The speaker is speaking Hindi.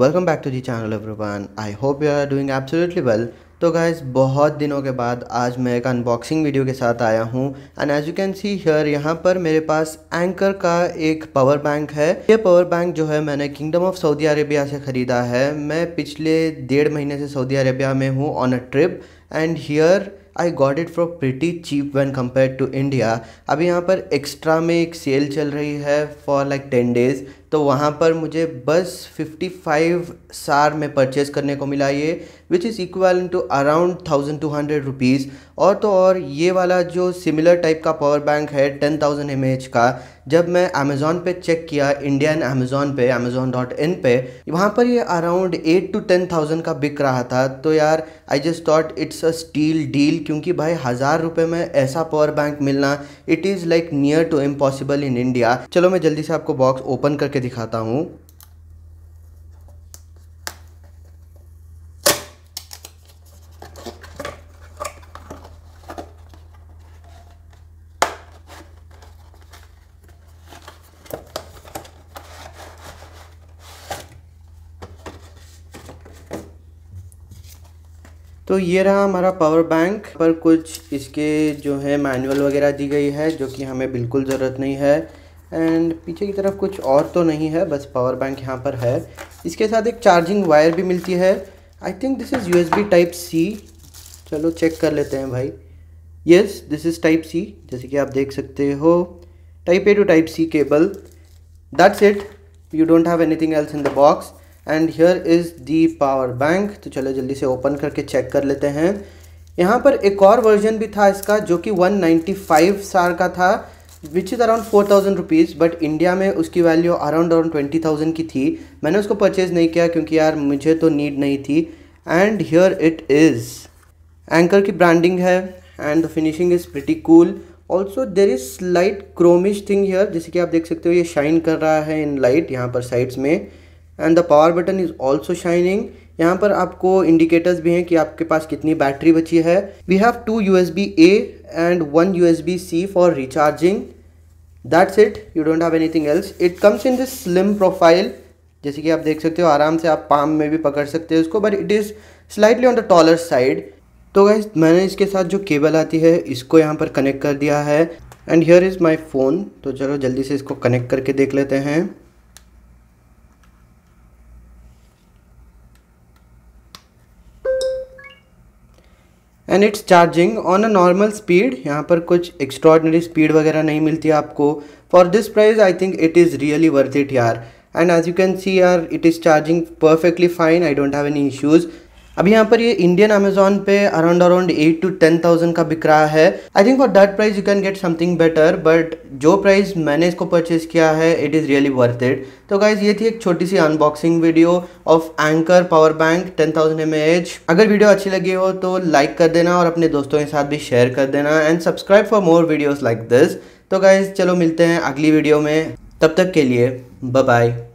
welcome back to the channel everyone I hope you are doing absolutely well तो गाइज बहुत दिनों के बाद आज मैं एक अनबॉक्सिंग वीडियो के साथ आया हूँ and as you can see here यहाँ पर मेरे पास एंकर का एक पावर बैंक है ये पावर बैंक जो है मैंने किंगडम ऑफ सऊदी अरेबिया से ख़रीदा है मैं पिछले डेढ़ महीने से सऊदी अरेबिया में हूँ on a trip and here I got it for pretty cheap when compare to India अभी यहाँ पर एक्स्ट्रा में एक सेल चल रही है फॉर लाइक टेन डेज़ तो वहाँ पर मुझे बस फिफ्टी फाइव सार में परचेज़ करने को मिला ये which is equal to around thousand two hundred rupees और तो और ये वाला जो सिमिलर टाइप का पावर बैंक है टेन थाउजेंड एम एच का जब मैं अमेज़ोन पे चेक किया इंडियन अमेज़ोन पे अमेज़ोन डॉट इन पे वहाँ पर ये around eight to ten thousand का बिक रहा था तो यार I just thought it's a steal deal क्योंकि भाई हज़ार रुपये में ऐसा पावर बैंक मिलना it is like near to impossible in India चलो मैं जल्दी से आपको बॉक्स ओपन करके दिखाता हूँ तो ये रहा हमारा पावर बैंक पर कुछ इसके जो है मैनुअल वगैरह दी गई है जो कि हमें बिल्कुल ज़रूरत नहीं है एंड पीछे की तरफ कुछ और तो नहीं है बस पावर बैंक यहाँ पर है इसके साथ एक चार्जिंग वायर भी मिलती है I think this is U type C चलो चेक कर लेते हैं भाई yes this is type C जैसे कि आप देख सकते हो type A to type C cable that's it you don't have anything else in the box and here is the power bank तो चलो जल्दी से ओपन करके चेक कर लेते हैं यहाँ पर एक और वर्जन भी था इसका जो कि 195 सार का था which is around four thousand rupees but India में उसकी value around around twenty thousand की थी मैंने उसको परचेज़ नहीं किया क्योंकि यार मुझे तो नीड नहीं थी and here it is Anker की ब्रांडिंग है and the finishing is pretty cool also there is light chromish thing here जैसे कि आप देख सकते हो ये शाइन कर रहा है इन लाइट यहाँ पर साइड्स में and the power button is also shining यहाँ पर आपको इंडिकेटर्स भी हैं कि आपके पास कितनी बैटरी बची है we have two U S B A and one U S B C for recharging that's it you don't have anything else it comes in this slim profile जैसे कि आप देख सकते हो आराम से आप पाम में भी पकड़ सकते हो इसको but it is slightly on the taller side तो गाइज मैंने इसके साथ जो केबल आती है इसको यहाँ पर कनेक्ट कर दिया है and here is my phone तो चलो जल्दी से इसको कनेक्ट करके देख लेते हैं and it's charging on a normal speed यहाँ पर कुछ एक्स्ट्रॉडनरी स्पीड वगैरह नहीं मिलती आपको for this prize I think it is really worth it यार and as you can see यार it is charging perfectly fine I don't have any issues अभी यहाँ पर ये इंडियन अमेजोन पे around around eight to ten thousand का बिक रहा है I think for that price you can get something better but जो प्राइस मैंने इसको परचेज किया है it is really worth it तो गाइज ये थी एक छोटी सी unboxing video of Anker power bank ten thousand M H अगर वीडियो अच्छी लगी हो तो लाइक कर देना और अपने दोस्तों के साथ भी शेयर कर देना and subscribe for more videos like this तो गाइज चलो मिलते हैं अगली वीडियो में तब तक के लिए बाय